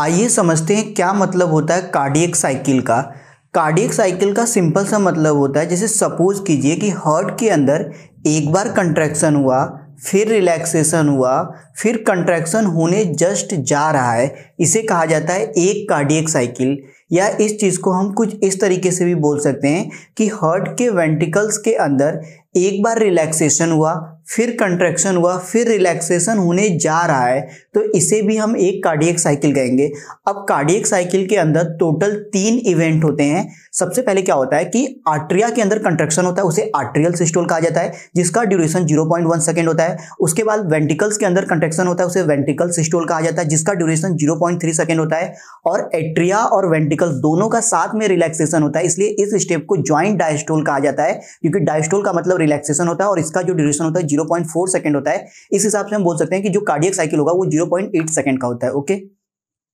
आइए समझते हैं क्या मतलब होता है कार्डियक साइकिल का कार्डियक साइकिल का सिंपल सा मतलब होता है जैसे सपोज कीजिए कि हर्ट के अंदर एक बार कंट्रैक्शन हुआ फिर रिलैक्सेशन हुआ फिर कंट्रैक्शन होने जस्ट जा रहा है इसे कहा जाता है एक कार्डियक साइकिल या इस चीज़ को हम कुछ इस तरीके से भी बोल सकते हैं कि हर्ट के वेंटिकल्स के अंदर एक बार रिलैक्सेशन हुआ फिर कंट्रैक्शन हुआ फिर रिलैक्सेशन होने जा रहा है तो इसे भी हम एक कार्डियक साइकिल कहेंगे अब कार्डियक साइकिल के अंदर टोटल तीन इवेंट होते हैं सबसे पहले क्या होता है कि आर्ट्रिया के अंदर कंट्रैक्शन होता है उसे आर्ट्रियल सिस्टोल कहा जाता है जिसका ड्यूरेशन 0.1 सेकेंड होता है उसके बाद वेंटिकल्स के अंदर कंट्रेक्शन होता है उसे वेंटिकल सिस्टोल कहा जाता है जिसका ड्यूरेशन जीरो पॉइंट होता है और एट्रिया और वेंटिकल्स दोनों का साथ में रिलैक्सेशन होता है इसलिए इस स्टेप को ज्वाइंट डायस्टोल कहा जाता है क्योंकि डायस्टोल का मतलब रिलैक्सेशन होता है और इसका जो ड्यूरेशन होता है जीरो पॉइंट फोर सेकंड होता है इस हिसाब से हम बोल सकते हैं कि जो कार्डियक साइकिल होगा वो जीरो पॉइंट एट सेकंड का होता है ओके